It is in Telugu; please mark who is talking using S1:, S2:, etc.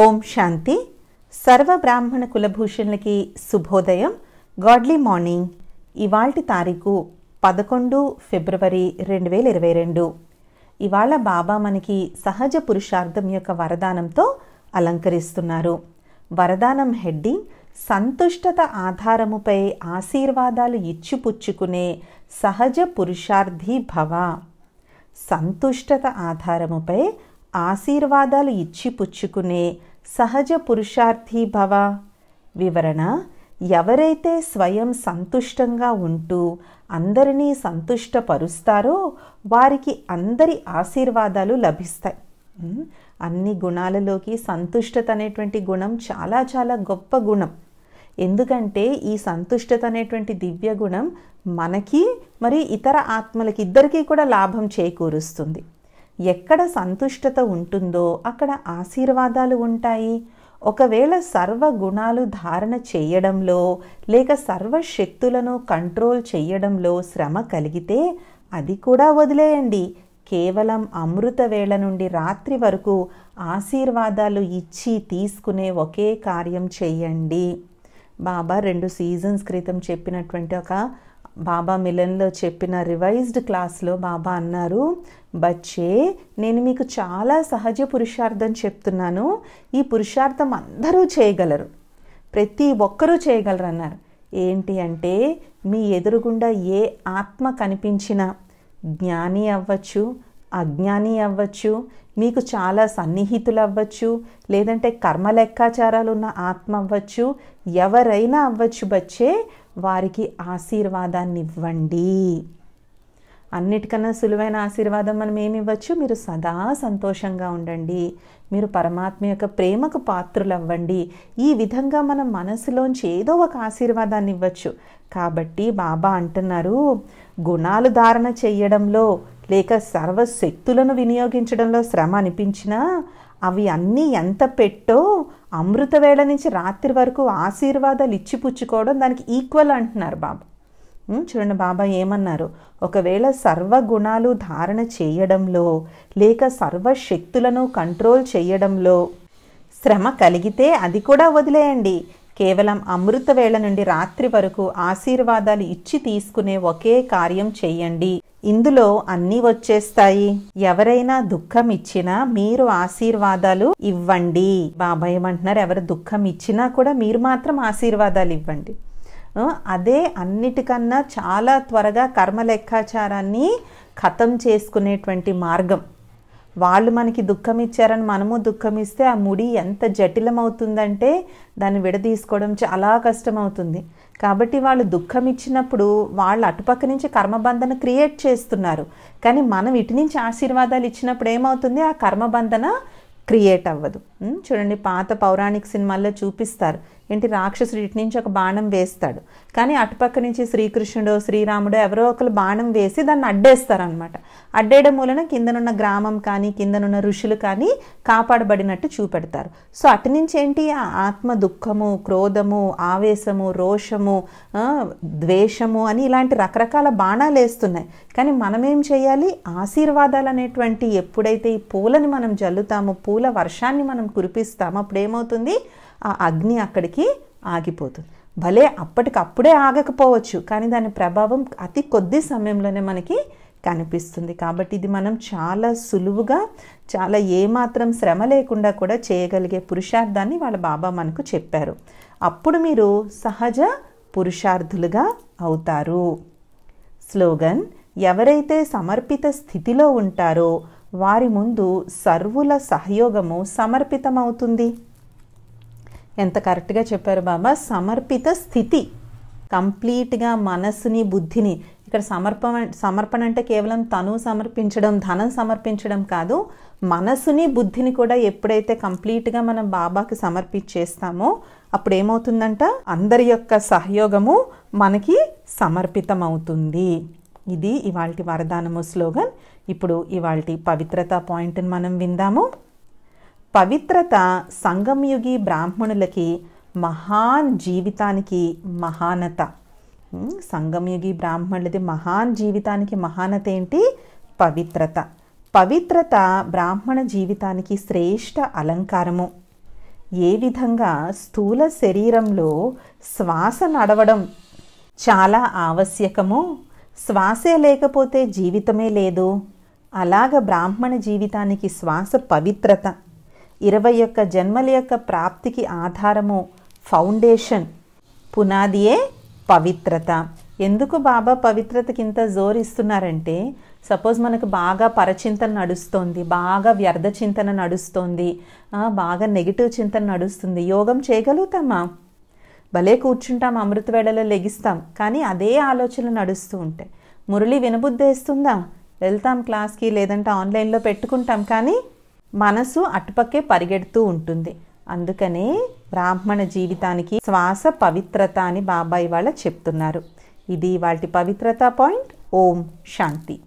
S1: ఓం శాంతి సర్వ బ్రాహ్మణ కులభూషణులకి శుభోదయం గాడ్లీ మార్నింగ్ ఇవాల్టి తారీఖు పదకొండు ఫిబ్రవరి రెండు వేల ఇరవై రెండు ఇవాళ బాబా మనకి సహజ పురుషార్థం యొక్క వరదానంతో అలంకరిస్తున్నారు వరదానం హెడ్డింగ్ సంతుష్టత ఆధారముపై ఆశీర్వాదాలు ఇచ్చిపుచ్చుకునే సహజ పురుషార్థి భవ సంతుష్టత ఆధారముపై ఆశీర్వాదాలు ఇచ్చి పుచ్చుకునే సహజ పురుషార్థి భవ వివరణ ఎవరైతే స్వయం సంతుష్టంగా ఉంటూ అందరినీ సంతుష్టపరుస్తారో వారికి అందరి ఆశీర్వాదాలు లభిస్తాయి అన్ని గుణాలలోకి సంతుష్టత అనేటువంటి గుణం చాలా చాలా గొప్ప గుణం ఎందుకంటే ఈ సంతుష్టత అనేటువంటి దివ్య గుణం మనకి మరి ఇతర ఆత్మలకి ఇద్దరికీ కూడా లాభం చేకూరుస్తుంది ఎక్కడ సంతుష్టత ఉంటుందో అక్కడ ఆశీర్వాదాలు ఉంటాయి ఒకవేళ సర్వగుణాలు ధారణ చేయడంలో లేక సర్వశక్తులను కంట్రోల్ చేయడంలో శ్రమ కలిగితే అది కూడా వదిలేయండి కేవలం అమృత వేళ నుండి రాత్రి వరకు ఆశీర్వాదాలు ఇచ్చి తీసుకునే ఒకే కార్యం చేయండి బాబా రెండు సీజన్స్ క్రితం చెప్పినటువంటి ఒక బాబా మిలన్లో చెప్పిన రివైజ్డ్ క్లాస్లో బాబా అన్నారు బచ్చే నేను మీకు చాలా సహజ పురుషార్థం చెప్తున్నాను ఈ పురుషార్థం అందరూ చేయగలరు ప్రతి ఒక్కరూ చేయగలరు అన్నారు ఏంటి అంటే మీ ఎదురుగుండా ఏ ఆత్మ కనిపించినా జ్ఞాని అవ్వచ్చు అజ్ఞాని అవ్వచ్చు మీకు చాలా సన్నిహితులు అవ్వచ్చు లేదంటే కర్మ లెక్కాచారాలు ఉన్న ఆత్మ అవ్వచ్చు ఎవరైనా అవ్వచ్చు బచ్చే వారికి ఆశీర్వాదాన్ని ఇవ్వండి అన్నిటికన్నా సులువైన ఆశీర్వాదం మనం ఏమి ఇవ్వచ్చు మీరు సదా సంతోషంగా ఉండండి మీరు పరమాత్మ యొక్క ప్రేమకు పాత్రలు అవ్వండి ఈ విధంగా మన మనసులోంచి ఏదో ఒక ఆశీర్వాదాన్ని ఇవ్వచ్చు కాబట్టి బాబా అంటున్నారు గుణాలు ధారణ చేయడంలో లేక సర్వశక్తులను వినియోగించడంలో శ్రమ అనిపించినా అవి అన్నీ ఎంత పెట్టో అమృతవేళ నుంచి రాత్రి వరకు ఆశీర్వాదాలు ఇచ్చి పుచ్చుకోవడం దానికి ఈక్వల్ అంటున్నారు బాబు చూడండి బాబా ఏమన్నారు ఒకవేళ సర్వగుణాలు ధారణ చేయడంలో లేక సర్వశక్తులను కంట్రోల్ చేయడంలో శ్రమ కలిగితే అది కూడా వదిలేయండి కేవలం అమృతవేళ నుండి రాత్రి వరకు ఆశీర్వాదాలు ఇచ్చి తీసుకునే ఒకే కార్యం చెయ్యండి ఇందులో అన్నీ వచ్చేస్తాయి ఎవరైనా దుఃఖం ఇచ్చినా మీరు ఆశీర్వాదాలు ఇవ్వండి బాబాయ్ ఏమంటున్నారు ఎవరు దుఃఖం ఇచ్చినా కూడా మీరు మాత్రం ఆశీర్వాదాలు ఇవ్వండి అదే అన్నిటికన్నా చాలా త్వరగా కర్మ లెక్కాచారాన్ని ఖతం చేసుకునేటువంటి మార్గం వాళ్ళు మనకి దుఃఖం ఇచ్చారని మనము దుఃఖం ఇస్తే ఆ ముడి ఎంత జటిలమవుతుందంటే దాన్ని విడదీసుకోవడం చాలా కష్టమవుతుంది కాబట్టి వాళ్ళు దుఃఖం ఇచ్చినప్పుడు వాళ్ళు అటుపక్క నుంచి కర్మబంధన క్రియేట్ చేస్తున్నారు కానీ మనం ఇటు నుంచి ఆశీర్వాదాలు ఇచ్చినప్పుడు ఏమవుతుంది ఆ కర్మబంధన క్రియేట్ అవ్వదు చూడండి పాత పౌరాణిక సినిమాల్లో చూపిస్తారు ఏంటి రాక్షసుడు ఇటు నుంచి ఒక బాణం వేస్తాడు కానీ అటుపక్క నుంచి శ్రీకృష్ణుడు శ్రీరాముడు ఎవరో ఒకరు బాణం వేసి దాన్ని అడ్డేస్తారనమాట అడ్డేయడం మూలన కిందనున్న గ్రామం కానీ కిందనున్న ఋషులు కానీ కాపాడబడినట్టు చూపెడతారు సో అటు నుంచి ఏంటి ఆ ఆత్మ దుఃఖము క్రోధము ఆవేశము రోషము ద్వేషము అని ఇలాంటి రకరకాల బాణాలు వేస్తున్నాయి కానీ మనమేం చేయాలి ఆశీర్వాదాలు అనేటువంటి ఎప్పుడైతే ఈ పూలని మనం జల్లుతామో పూల వర్షాన్ని మనం కురిపిస్తామో అప్పుడు ఏమవుతుంది ఆ అగ్ని అక్కడికి ఆగిపోతుంది భలే అప్పటికప్పుడే ఆగకపోవచ్చు కానీ దాని ప్రభావం అతి కొద్ది సమయంలోనే మనకి కనిపిస్తుంది కాబట్టి ఇది మనం చాలా సులువుగా చాలా ఏమాత్రం శ్రమ లేకుండా కూడా చేయగలిగే పురుషార్థాన్ని వాళ్ళ బాబా మనకు చెప్పారు అప్పుడు మీరు సహజ పురుషార్థులుగా అవుతారు స్లోగన్ ఎవరైతే సమర్పిత స్థితిలో ఉంటారో వారి ముందు సర్వుల సహయోగము సమర్పితమవుతుంది ఎంత కరెక్ట్గా చెప్పారు బాబా సమర్పిత స్థితి కంప్లీట్గా మనస్సుని బుద్ధిని ఇక్కడ సమర్పణ సమర్పణ అంటే కేవలం తను సమర్పించడం ధనం సమర్పించడం కాదు మనసుని బుద్ధిని కూడా ఎప్పుడైతే కంప్లీట్గా మనం బాబాకి సమర్పించేస్తామో అప్పుడు ఏమవుతుందంట అందరి యొక్క సహయోగము మనకి సమర్పితమవుతుంది ఇది ఇవాళ వరదానము స్లోగన్ ఇప్పుడు ఇవాళ పవిత్రత పాయింట్ని మనం విందాము పవిత్రత సంగమయుగి బ్రాహ్మణులకి మహాన్ జీవితానికి మహానత సంగమయుగి బ్రాహ్మణులది మహాన్ జీవితానికి మహానత ఏంటి పవిత్రత పవిత్రత బ్రాహ్మణ జీవితానికి శ్రేష్ట అలంకారము ఏ విధంగా స్థూల శరీరంలో శ్వాస నడవడం చాలా ఆవశ్యకము శ్వాసే లేకపోతే జీవితమే లేదు అలాగ బ్రాహ్మణ జీవితానికి శ్వాస పవిత్రత ఇరవై యొక్క జన్మల యొక్క ప్రాప్తికి ఆధారము ఫౌండేషన్ పునాదియే పవిత్రత ఎందుకు బాబా పవిత్రతకి ఇంత జోరు ఇస్తున్నారంటే సపోజ్ మనకు బాగా పరచింతన నడుస్తోంది బాగా వ్యర్థ చింతన నడుస్తోంది బాగా నెగిటివ్ చింతన నడుస్తుంది యోగం చేయగలుగుతామా భలే కూర్చుంటాం అమృతవేళలో లెగిస్తాం కానీ అదే ఆలోచనలు నడుస్తూ ఉంటాయి మురళి వినబుద్ధేస్తుందా వెళ్తాం క్లాస్కి లేదంటే ఆన్లైన్లో పెట్టుకుంటాం కానీ మనసు అటుపక్కే పరిగెడుతూ ఉంటుంది అందుకనే బ్రాహ్మణ జీవితానికి శ్వాస పవిత్రత అని బాబాయి వాళ్ళ చెప్తున్నారు ఇది వాటి పవిత్రత పాయింట్ ఓం శాంతి